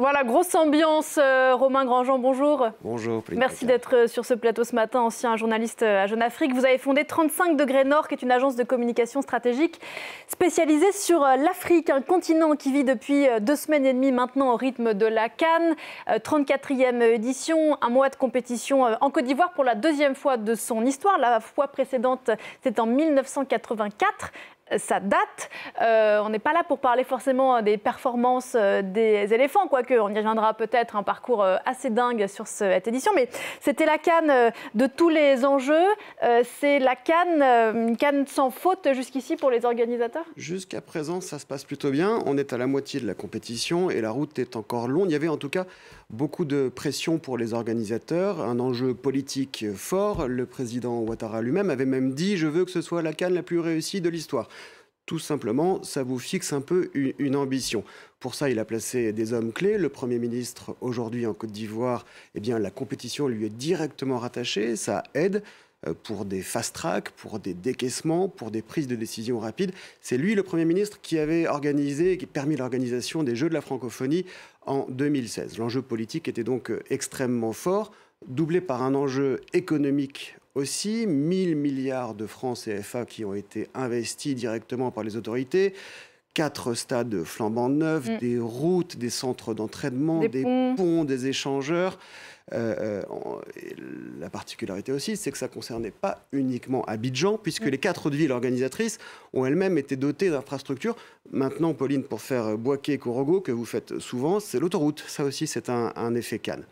Voilà, grosse ambiance. Euh, Romain Grandjean, bonjour. Bonjour. Merci d'être euh, sur ce plateau ce matin, ancien journaliste euh, à Jeune Afrique. Vous avez fondé 35 Degrés Nord, qui est une agence de communication stratégique spécialisée sur l'Afrique, un continent qui vit depuis deux semaines et demie maintenant au rythme de la Cannes. 34e édition, un mois de compétition en Côte d'Ivoire pour la deuxième fois de son histoire. La fois précédente, c'était en 1984 ça date. Euh, on n'est pas là pour parler forcément euh, des performances euh, des éléphants, quoique on y reviendra peut-être un parcours assez dingue sur cette édition. Mais c'était la canne de tous les enjeux. c'est la canne, une canne sans faute jusqu'ici pour les organisateurs Jusqu'à présent, ça se passe plutôt bien. On est à la moitié de la compétition et la route est encore longue. Il y avait en tout cas beaucoup de pression pour les organisateurs, un enjeu politique fort. Le président Ouattara lui-même avait même dit Je veux que ce soit la canne la plus réussie de l'histoire. Tout simplement, ça vous fixe un peu une, ambition. Pour ça, il a placé des hommes clés. Le Premier ministre, aujourd'hui en Côte d'Ivoire, eh bien, la compétition lui est directement rattachée. Ça aide euh, pour des fast-tracks, pour des décaissements, pour des prises de décisions rapides. C'est lui, le Premier ministre, qui avait organisé, qui permis l'organisation des Jeux de la francophonie en 2016. L'enjeu politique était donc euh, extrêmement fort, doublé par un enjeu économique aussi 1000 milliards de francs CFA qui ont été investis directement par les autorités. Quatre stades flambant neufs, mm. des routes, des centres d'entraînement, des, ponts. des échangeurs. Euh, euh, la particularité aussi, c'est que ça ne concernait pas uniquement Abidjan, puisque mm. les quatre villes organisatrices ont elles-mêmes été dotées d'infrastructures. Maintenant, Pauline, pour faire boiquer Corogo, que vous faites souvent, c'est l'autoroute. Ça aussi, c'est un, un effet canne.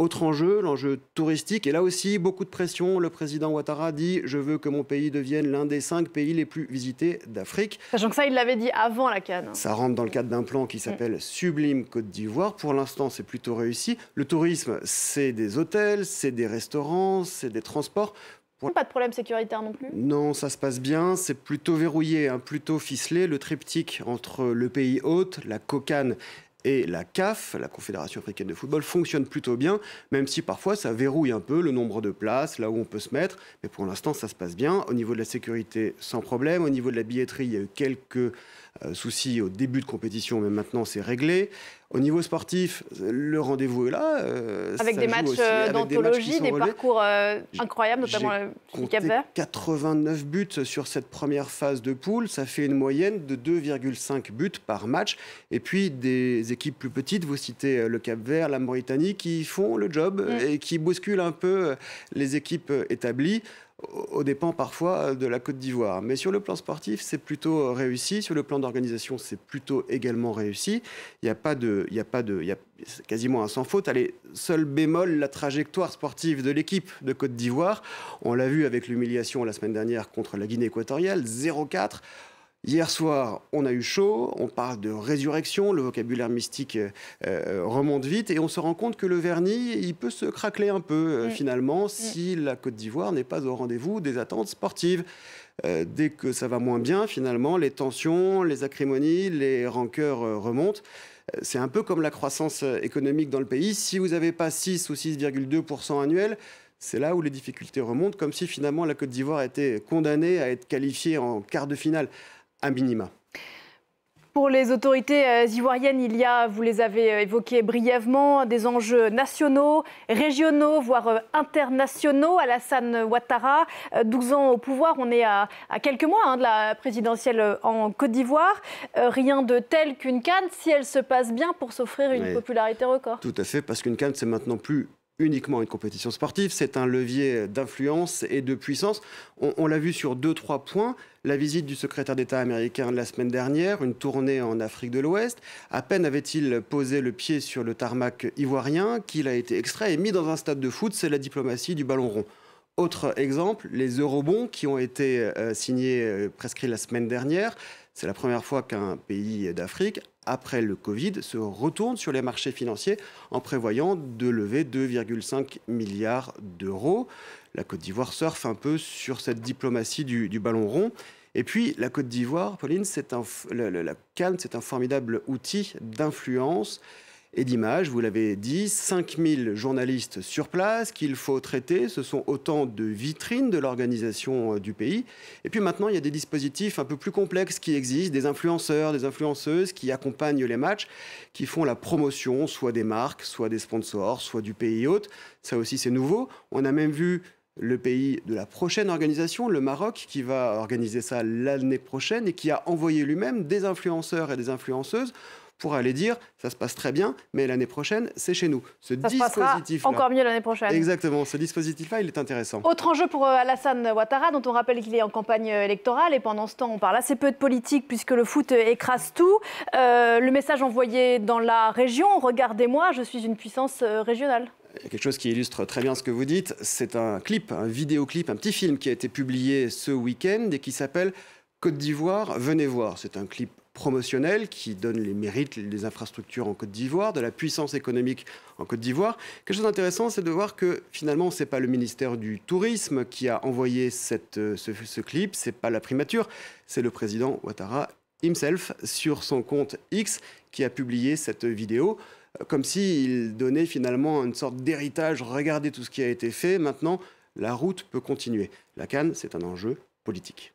Autre enjeu, l'enjeu touristique, et là aussi beaucoup de pression. Le président Ouattara dit Je veux que mon pays devienne l'un des cinq pays les plus visités d'Afrique. Sachant que ça, il l'avait dit avant la Cannes. Hein. Ça rentre dans le cadre d'un plan qui s'appelle mm. Sublime Côte d'Ivoire. Pour l'instant, c'est plutôt réussi. Le tourisme, c'est des hôtels, c'est des restaurants, c'est des transports. Pas de problème sécuritaire non plus Non, ça se passe bien. C'est plutôt verrouillé, hein, plutôt ficelé. Le triptyque entre le pays hôte, la Cocane et la CAF, la Confédération africaine de football, fonctionne plutôt bien, même si parfois ça verrouille un peu le nombre de places, là où on peut se mettre. Mais pour l'instant, ça se passe bien. Au niveau de la sécurité, sans problème. Au niveau de la billetterie, il y a eu quelques euh, soucis au début de compétition, mais maintenant c'est réglé. Au niveau sportif, le rendez-vous est là. Euh, euh, avec des matchs d'anthologie, des, parcours euh, incroyables, notamment le Cap Vert. 89 buts sur cette première phase de poule, ça fait une moyenne de 2,5 buts par match. Et puis des équipes plus petites, vous citez le Cap Vert, la Mauritanie, qui font le job mm. et qui bousculent un peu les équipes établies aux dépens parfois de la Côte d'Ivoire. Mais sur le plan sportif, c'est plutôt réussi. Sur le plan d'organisation, c'est plutôt également réussi. Il n'y a pas de, il quasiment un sans faute. Allez, seul bémol, la trajectoire sportive de l'équipe de Côte d'Ivoire. On l'a vu avec l'humiliation la semaine dernière contre la Guinée équatoriale, 0-4. Hier soir, on a eu chaud, on parle de résurrection, le vocabulaire mystique euh, euh, remonte vite et on se rend compte que le vernis, il peut se craquer un peu euh, mm. finalement mm. si la Côte d'Ivoire n'est pas au rendez-vous des attentes sportives. dès que ça va moins bien, finalement, les tensions, les acrimonies, les rancœurs remontent. C'est un peu comme la croissance économique dans le pays. Si vous n'avez pas 6 ou 6,2% annuel, c'est là où les difficultés remontent, comme si finalement la Côte d'Ivoire était condamnée à être qualifiée en quart de finale un minima. Pour les autorités euh, ivoiriennes, il y a, vous les avez euh, évoqués brièvement, des enjeux nationaux, régionaux, voire euh, internationaux. Alassane Ouattara, 12 ans au pouvoir, on est à, quelques mois hein, de la présidentielle en Côte d'Ivoire. rien de tel qu'une canne, si elle se passe bien, pour s'offrir une popularité record. Tout à fait, parce qu'une canne, c'est maintenant plus uniquement une compétition sportive, c'est un levier d'influence et de puissance. On, l'a vu sur deux, trois points. La visite du secrétaire d'État américain la semaine dernière, une tournée en Afrique de l'Ouest. À peine avait-il posé le pied sur le tarmac ivoirien qu'il a été extrait et mis dans un stade de foot. C'est la diplomatie du ballon rond. Autre exemple, les eurobonds qui ont été euh, signés, euh, prescrits la semaine dernière. C'est la première fois qu'un pays d'Afrique après le Covid, se retourne sur les marchés financiers en prévoyant de lever 2,5 milliards d'euros. La Côte d'Ivoire surfe un peu sur cette diplomatie du, ballon rond. Et puis, la Côte d'Ivoire, Pauline, c'est la, c'est un formidable outil d'influence et d'images. Vous l'avez dit, 5000 journalistes sur place qu'il faut traiter. Ce sont autant de vitrines de l'organisation euh, du pays. Et puis maintenant, il y a des dispositifs un peu plus complexes qui existent, des influenceurs, des influenceuses qui accompagnent les matchs, qui font la promotion soit des marques, soit des sponsors, soit du pays hôte. Ça aussi, c'est nouveau. On a même vu le pays de la prochaine organisation, le Maroc, qui va organiser ça l'année prochaine et qui a envoyé lui-même des influenceurs et des influenceuses pour aller dire ça se passe très bien, mais l'année prochaine, c'est chez nous. Ce dispositif. là encore mieux l'année prochaine. Exactement, ce dispositif-là, il est intéressant. Autre enjeu pour euh, Alassane Ouattara, dont on rappelle qu'il est en campagne euh, électorale, et pendant ce temps, on parle assez peu de politique puisque le foot euh, écrase tout. le message envoyé dans la région regardez-moi, je suis une puissance régionale. Il y a quelque chose qui illustre très bien ce que vous dites. C'est un clip, un vidéoclip, un petit film qui a été publié ce week-end et qui s'appelle Côte d'Ivoire, venez voir. C'est un clip promotionnel qui donne les mérites des infrastructures en Côte d'Ivoire, de la puissance économique en Côte d'Ivoire. Quelque chose d'intéressant, c'est de voir que finalement, ce n'est pas le ministère du Tourisme qui a envoyé cette, euh, ce, ce clip, ce n'est pas la primature, c'est le président Ouattara himself sur son compte X qui a publié cette vidéo euh, comme s'il donnait finalement une sorte d'héritage, regardez tout ce qui a été fait, maintenant la route peut continuer. La Cannes, c'est un enjeu politique.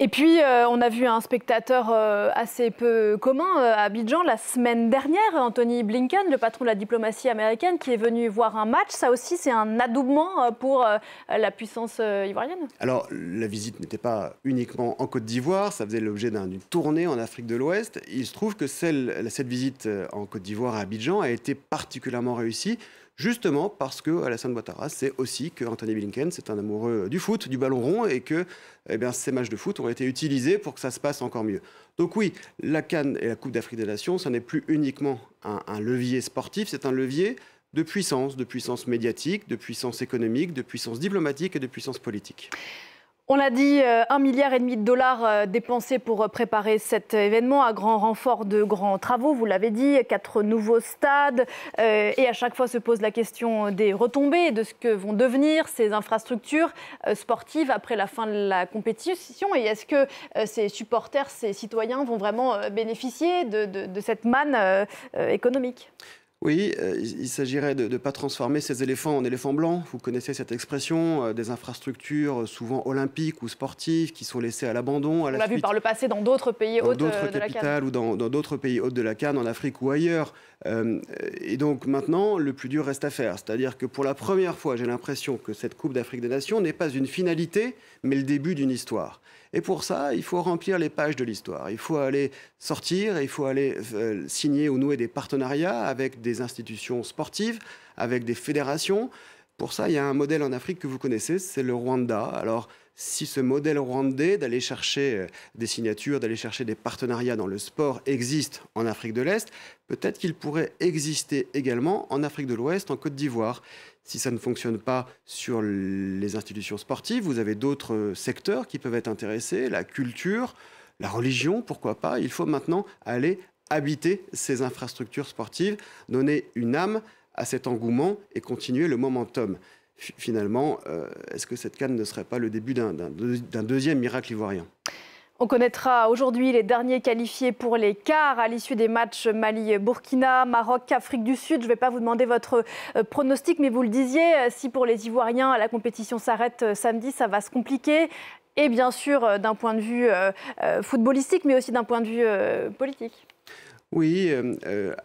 Et puis, euh, on a vu un spectateur euh, assez peu commun euh, à Abidjan la semaine dernière, Anthony Blinken, le patron de la diplomatie américaine, qui est venu voir un match. Ça aussi, c'est un adoubement pour la puissance ivoirienne Alors, la visite n'était pas uniquement en Côte d'Ivoire, ça faisait l'objet d'une tournée en Afrique de l'Ouest. Il se trouve que celle, cette visite en Côte d'Ivoire à Abidjan a été particulièrement réussie justement parce que Alassane Ouattara c'est aussi que Anthony Blinken, c'est un amoureux euh, du foot, du ballon rond, et que eh bien, ces matchs de foot ont été utilisés pour que ça se passe encore mieux. Donc oui, la Cannes et la Coupe d'Afrique des Nations, ce n'est plus uniquement un levier sportif, c'est un levier de puissance, de puissance médiatique, de puissance économique, de puissance diplomatique et de puissance politique. On l'a dit, euh, un milliard et demi de dollars euh, dépensés pour euh, préparer cet événement à grand renfort de grands travaux. Vous l'avez dit, quatre nouveaux stades. et à chaque fois se pose la question des retombées, de ce que vont devenir ces infrastructures sportives après la fin de la compétition. Et est-ce que ces supporters, ces citoyens vont vraiment bénéficier de, cette manne économique oui, euh, il s'agirait de ne pas transformer ces éléphants en éléphants blancs. Vous connaissez cette expression euh, des infrastructures souvent olympiques ou sportives qui sont laissées à l'abandon. On l'a vu par le passé dans d'autres pays hauts euh, de la Cannes. ou dans d'autres pays hauts de la Cannes, en Afrique ou ailleurs. et donc maintenant, le plus dur reste à faire. C'est-à-dire que pour la première fois, j'ai l'impression que cette Coupe d'Afrique des Nations n'est pas une finalité, mais le début d'une histoire. Et pour ça, il faut remplir les pages de l'histoire. Il faut aller sortir, il faut aller euh, signer ou nouer des partenariats avec des institutions sportives, avec des fédérations. Pour ça, il y a un modèle en Afrique que vous connaissez, c'est le Rwanda. Alors, si ce modèle rwandais d'aller chercher euh, des signatures, d'aller chercher des partenariats dans le sport existe en Afrique de l'Est, peut-être qu'il pourrait exister également en Afrique de l'Ouest, en Côte d'Ivoire. Si ça ne fonctionne pas sur les institutions sportives, vous avez d'autres euh, secteurs qui peuvent être intéressés, la culture, la religion, pourquoi pas. Il faut maintenant aller habiter ces infrastructures sportives, donner une âme à cet engouement et continuer le momentum. finalement, euh, est-ce que cette canne ne serait pas le début d'un deuxième miracle ivoirien on connaîtra aujourd'hui les derniers qualifiés pour les quarts à l'issue des matchs Mali-Burkina, Maroc, Afrique du Sud. Je ne vais pas vous demander votre euh, pronostic, mais vous le disiez, euh, si pour les Ivoiriens la compétition s'arrête euh, samedi, ça va se compliquer. Et bien sûr, d'un point de vue footballistique, mais aussi d'un point de vue politique. Oui,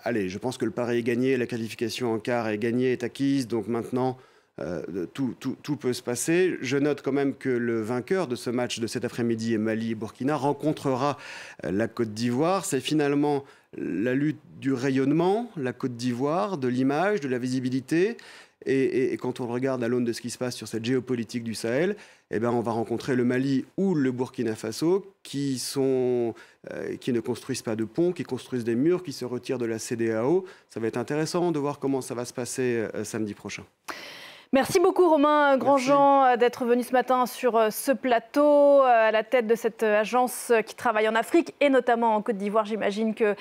allez, je pense que le pari est gagné, la qualification en quart est gagnée, est acquise. Donc maintenant, euh, tout, peut se passer. Je note quand même que le vainqueur de ce match de cet après-midi, Mali et Burkina, rencontrera euh, la Côte d'Ivoire. C'est finalement la lutte du rayonnement, la Côte d'Ivoire, de l'image, de la visibilité. Et, quand on regarde à l'aune de ce qui se passe sur cette géopolitique du Sahel, eh ben, on va rencontrer le Mali ou le Burkina Faso qui, sont, euh, qui ne construisent pas de ponts, qui construisent des murs, qui se retirent de la CDAO. Ça va être intéressant de voir comment ça va se passer samedi prochain. Merci beaucoup Romain Grandjean euh, d'être venu ce matin sur euh, ce plateau euh, à la tête de cette agence qui travaille en Afrique et notamment en Côte d'Ivoire. J'imagine que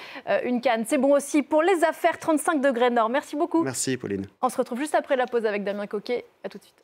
une canne, c'est bon aussi pour les affaires 35 degrés nord. Merci beaucoup. Merci Pauline. On se retrouve juste après la pause avec Damien Coquet. À tout de suite.